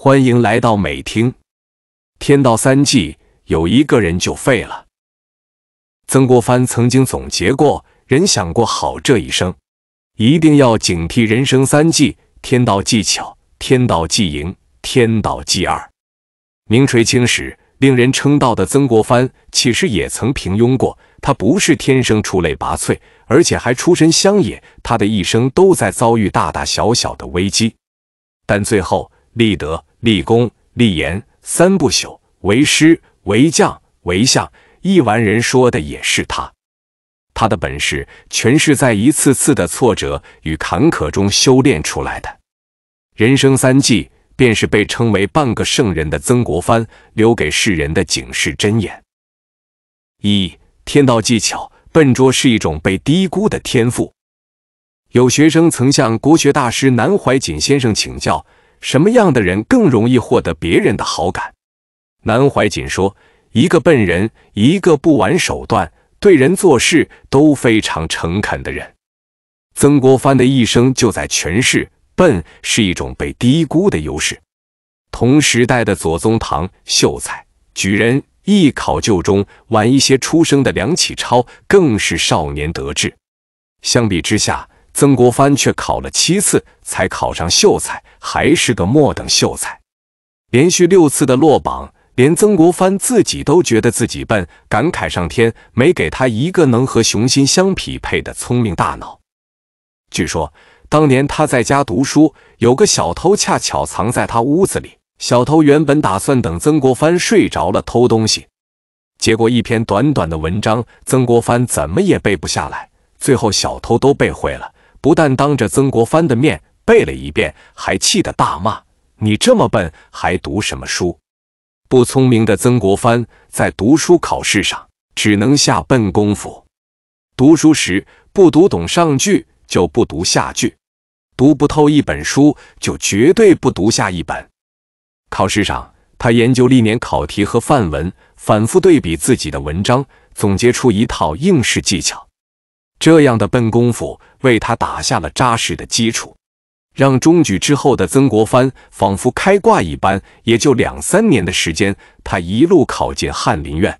欢迎来到美听。天道三忌，有一个人就废了。曾国藩曾经总结过，人想过好这一生，一定要警惕人生三忌：天道忌巧，天道忌盈，天道忌二。名垂青史、令人称道的曾国藩，其实也曾平庸过。他不是天生出类拔萃，而且还出身乡野，他的一生都在遭遇大大小小的危机。但最后立德。立功、立言、三不朽；为师、为将、为相。一完人说的也是他，他的本事全是在一次次的挫折与坎坷中修炼出来的。人生三季，便是被称为半个圣人的曾国藩留给世人的警示箴言。一天道技巧笨拙是一种被低估的天赋。有学生曾向国学大师南怀瑾先生请教。什么样的人更容易获得别人的好感？南怀瑾说：“一个笨人，一个不玩手段、对人做事都非常诚恳的人。”曾国藩的一生就在诠释“笨”是一种被低估的优势。同时代的左宗棠、秀才、举人，一考就中；晚一些出生的梁启超更是少年得志。相比之下，曾国藩却考了七次才考上秀才，还是个末等秀才。连续六次的落榜，连曾国藩自己都觉得自己笨，感慨上天没给他一个能和雄心相匹配的聪明大脑。据说当年他在家读书，有个小偷恰巧藏在他屋子里。小偷原本打算等曾国藩睡着了偷东西，结果一篇短短的文章，曾国藩怎么也背不下来，最后小偷都背会了。不但当着曾国藩的面背了一遍，还气得大骂：“你这么笨，还读什么书？”不聪明的曾国藩在读书考试上只能下笨功夫。读书时不读懂上句就不读下句，读不透一本书就绝对不读下一本。考试上，他研究历年考题和范文，反复对比自己的文章，总结出一套应试技巧。这样的笨功夫为他打下了扎实的基础，让中举之后的曾国藩仿佛开挂一般。也就两三年的时间，他一路考进翰林院，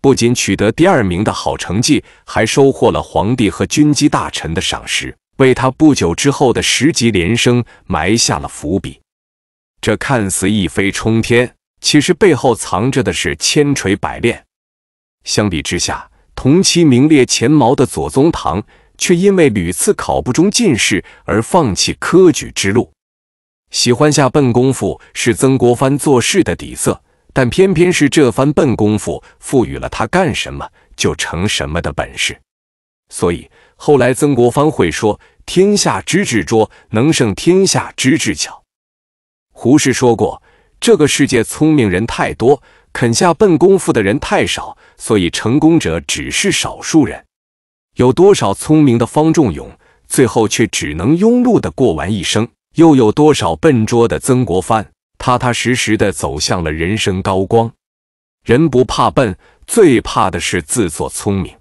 不仅取得第二名的好成绩，还收获了皇帝和军机大臣的赏识，为他不久之后的十级连升埋下了伏笔。这看似一飞冲天，其实背后藏着的是千锤百炼。相比之下，同期名列前茅的左宗棠，却因为屡次考不中进士而放弃科举之路。喜欢下笨功夫是曾国藩做事的底色，但偏偏是这番笨功夫赋予了他干什么就成什么的本事。所以后来曾国藩会说：“天下之智拙，能胜天下之智巧。”胡适说过：“这个世界聪明人太多。”肯下笨功夫的人太少，所以成功者只是少数人。有多少聪明的方仲永，最后却只能庸碌的过完一生？又有多少笨拙的曾国藩，踏踏实实的走向了人生高光？人不怕笨，最怕的是自作聪明。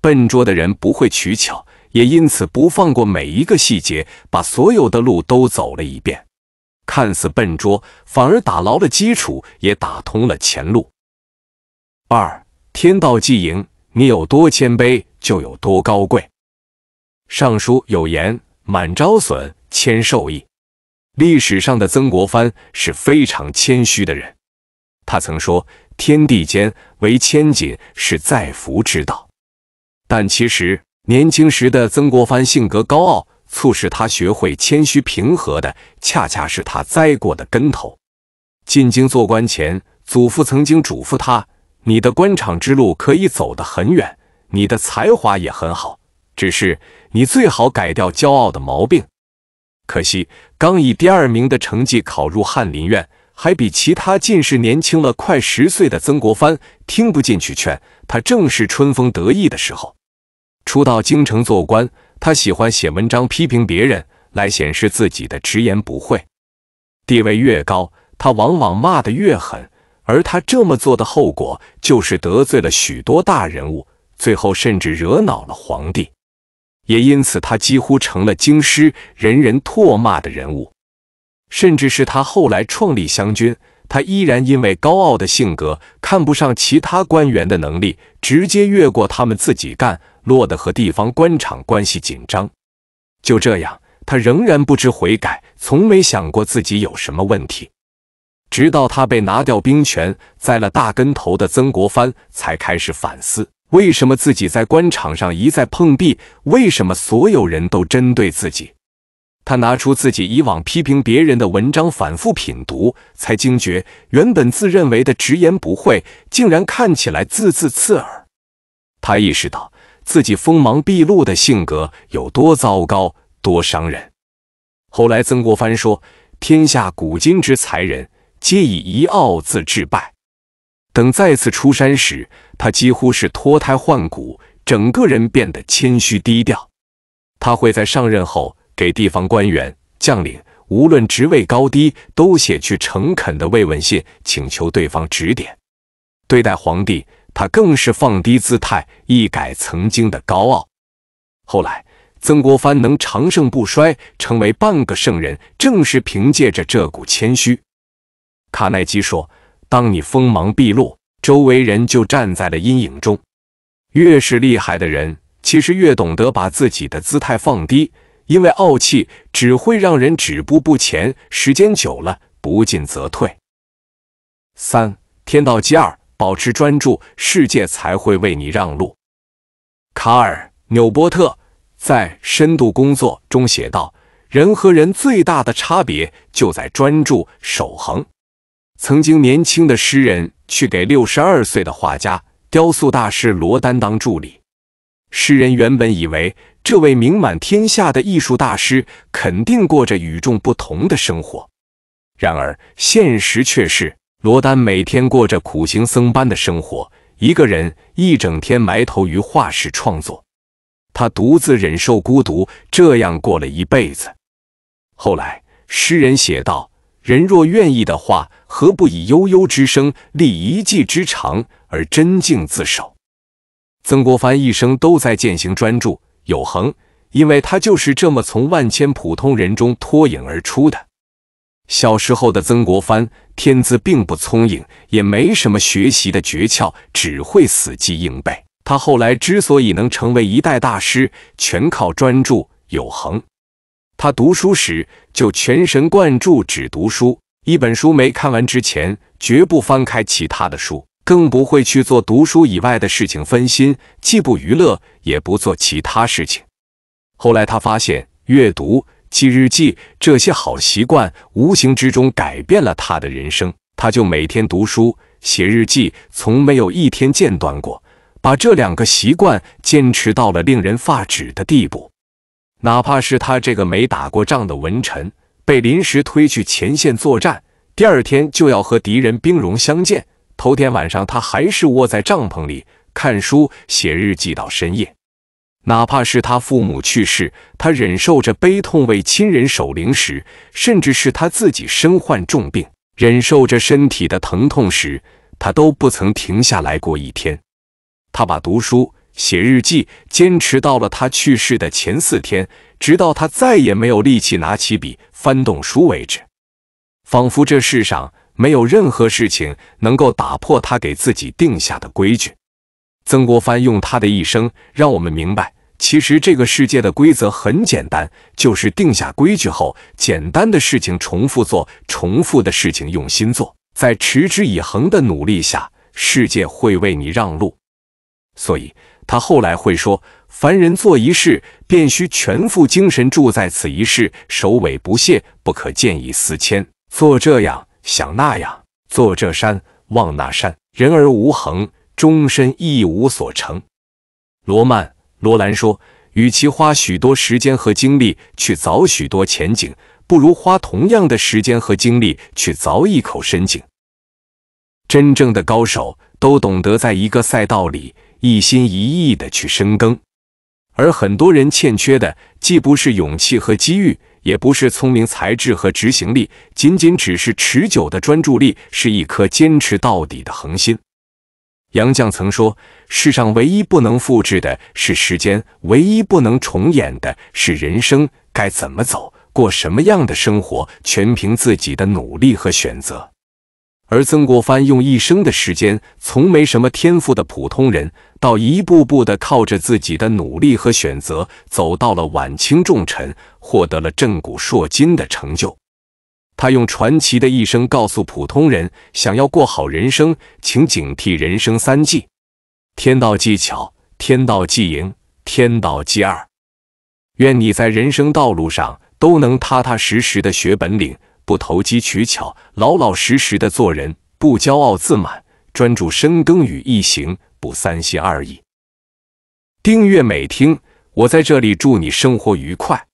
笨拙的人不会取巧，也因此不放过每一个细节，把所有的路都走了一遍。看似笨拙，反而打牢了基础，也打通了前路。二天道既盈，你有多谦卑，就有多高贵。尚书有言：“满招损，谦受益。”历史上的曾国藩是非常谦虚的人，他曾说：“天地间唯谦谨，是在福之道。”但其实年轻时的曾国藩性格高傲。促使他学会谦虚平和的，恰恰是他栽过的跟头。进京做官前，祖父曾经嘱咐他：“你的官场之路可以走得很远，你的才华也很好，只是你最好改掉骄傲的毛病。”可惜，刚以第二名的成绩考入翰林院，还比其他进士年轻了快十岁的曾国藩听不进去劝，他正是春风得意的时候。初到京城做官。他喜欢写文章批评别人，来显示自己的直言不讳。地位越高，他往往骂得越狠。而他这么做的后果，就是得罪了许多大人物，最后甚至惹恼了皇帝。也因此，他几乎成了京师人人唾骂的人物。甚至是他后来创立湘军，他依然因为高傲的性格，看不上其他官员的能力，直接越过他们自己干。落得和地方官场关系紧张，就这样，他仍然不知悔改，从没想过自己有什么问题。直到他被拿掉兵权，栽了大跟头的曾国藩才开始反思：为什么自己在官场上一再碰壁？为什么所有人都针对自己？他拿出自己以往批评别人的文章，反复品读，才惊觉，原本自认为的直言不讳，竟然看起来字字刺耳。他意识到。自己锋芒毕露的性格有多糟糕，多伤人。后来，曾国藩说：“天下古今之才人，皆以一傲字致败。”等再次出山时，他几乎是脱胎换骨，整个人变得谦虚低调。他会在上任后给地方官员、将领，无论职位高低，都写去诚恳的慰问信，请求对方指点。对待皇帝。他更是放低姿态，一改曾经的高傲。后来，曾国藩能长盛不衰，成为半个圣人，正是凭借着这股谦虚。卡耐基说：“当你锋芒毕露，周围人就站在了阴影中。越是厉害的人，其实越懂得把自己的姿态放低，因为傲气只会让人止步不前，时间久了，不进则退。”三天道机二。保持专注，世界才会为你让路。卡尔纽波特在《深度工作》中写道：“人和人最大的差别就在专注守恒。”曾经年轻的诗人去给六十二岁的画家、雕塑大师罗丹当助理。诗人原本以为这位名满天下的艺术大师肯定过着与众不同的生活，然而现实却是。罗丹每天过着苦行僧般的生活，一个人一整天埋头于画室创作，他独自忍受孤独，这样过了一辈子。后来，诗人写道：“人若愿意的话，何不以悠悠之声立一技之长，而真静自守？”曾国藩一生都在践行专注有恒，因为他就是这么从万千普通人中脱颖而出的。小时候的曾国藩天资并不聪颖，也没什么学习的诀窍，只会死记硬背。他后来之所以能成为一代大师，全靠专注有恒。他读书时就全神贯注，只读书，一本书没看完之前，绝不翻开其他的书，更不会去做读书以外的事情分心，既不娱乐，也不做其他事情。后来他发现阅读。记日记，这些好习惯无形之中改变了他的人生。他就每天读书、写日记，从没有一天间断过，把这两个习惯坚持到了令人发指的地步。哪怕是他这个没打过仗的文臣，被临时推去前线作战，第二天就要和敌人兵戎相见，头天晚上他还是窝在帐篷里看书、写日记到深夜。哪怕是他父母去世，他忍受着悲痛为亲人守灵时，甚至是他自己身患重病，忍受着身体的疼痛时，他都不曾停下来过一天。他把读书、写日记坚持到了他去世的前四天，直到他再也没有力气拿起笔翻动书为止。仿佛这世上没有任何事情能够打破他给自己定下的规矩。曾国藩用他的一生，让我们明白。其实这个世界的规则很简单，就是定下规矩后，简单的事情重复做，重复的事情用心做，在持之以恒的努力下，世界会为你让路。所以他后来会说：“凡人做一事，便须全副精神住在此一事，首尾不懈，不可见异思迁，做这样想那样，坐这山望那山，人而无恒，终身一无所成。”罗曼。罗兰说：“与其花许多时间和精力去凿许多前景，不如花同样的时间和精力去凿一口深井。真正的高手都懂得在一个赛道里一心一意的去深耕，而很多人欠缺的，既不是勇气和机遇，也不是聪明才智和执行力，仅仅只是持久的专注力，是一颗坚持到底的恒心。”杨绛曾说：“世上唯一不能复制的是时间，唯一不能重演的是人生。该怎么走过什么样的生活，全凭自己的努力和选择。”而曾国藩用一生的时间，从没什么天赋的普通人，到一步步的靠着自己的努力和选择，走到了晚清重臣，获得了震古烁今的成就。他用传奇的一生告诉普通人：想要过好人生，请警惕人生三忌：天道技巧、天道技赢、天道既二。愿你在人生道路上都能踏踏实实的学本领，不投机取巧，老老实实的做人，不骄傲自满，专注深耕与一行，不三心二意。订阅美听，我在这里祝你生活愉快。